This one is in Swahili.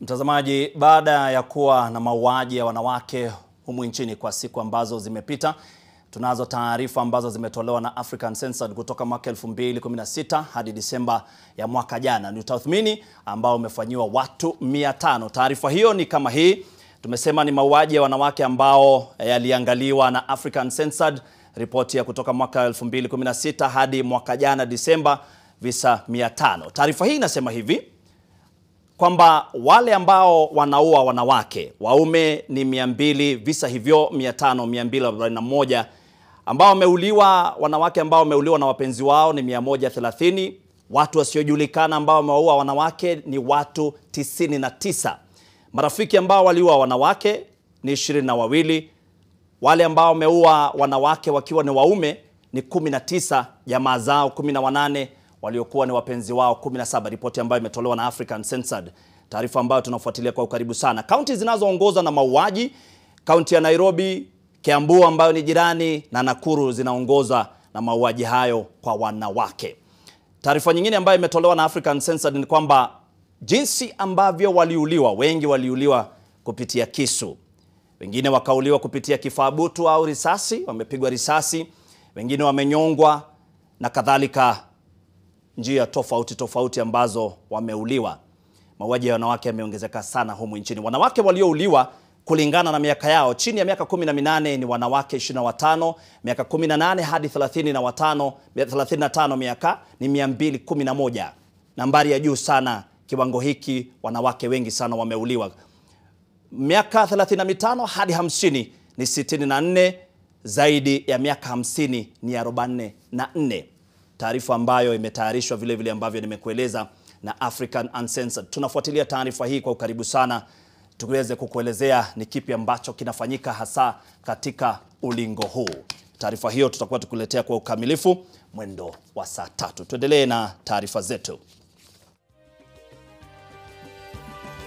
Mtazamaji, baada ya kuwa na mauaji ya wanawake humu nchini kwa siku ambazo zimepita, tunazo taarifa ambazo zimetolewa na African Censored kutoka mwaka 2016 hadi Disemba ya mwaka jana. Ni utathmini ambao umefanyiwa watu 500. Taarifa hiyo ni kama hii. Tumesema ni mauaji ya wanawake ambao yaliangaliwa na African Censored, ripoti ya kutoka mwaka 2016 hadi mwaka jana Disemba, visa 500. Taarifa hii inasema hivi: kwamba wale ambao wanaua wanawake waume ni 200 visa hivyo 500 241 ambao wameuliwa wanawake ambao wameuliwa na wapenzi wao ni 130 watu wasiojulikana ambao wamewaua wanawake ni watu 99 marafiki ambao waliua wanawake ni ishirini na wawili wale ambao wameua wanawake wakiwa ni waume ni 19 jamaa zao 18 waliokuwa ni wapenzi wao 17, ripoti ambayo imetolewa na African Censored, taarifa ambayo tunafuatilia kwa ukaribu sana. Kaunti zinazoongoza na mauaji, kaunti ya Nairobi, Kiambu ambayo ni jirani na Nakuru zinaongoza na mauaji hayo kwa wanawake. Taarifa nyingine ambayo imetolewa na African Censored ni kwamba jinsi ambavyo waliuliwa, wengi waliuliwa kupitia kisu, wengine wakauliwa kupitia kifaa butu au risasi, wamepigwa risasi, wengine wamenyongwa na kadhalika njia tofauti tofauti ambazo wameuliwa. Mauaji ya wanawake yameongezeka sana humu nchini. Wanawake waliouliwa kulingana na miaka yao, chini ya miaka 18 ni wanawake 25, miaka 18 hadi 35, 35 miaka ni 211, nambari ya juu sana kiwango hiki. Wanawake wengi sana wameuliwa. Miaka 35 hadi 50 ni 64, zaidi ya miaka 50 ni 44 taarifa ambayo imetayarishwa vile vile ambavyo nimekueleza na African Uncensored. Tunafuatilia taarifa hii kwa ukaribu sana, tuweze kukuelezea ni kipi ambacho kinafanyika hasa katika ulingo huu. Taarifa hiyo tutakuwa tukuletea kwa ukamilifu mwendo wa saa tatu. Tuendelee na taarifa zetu.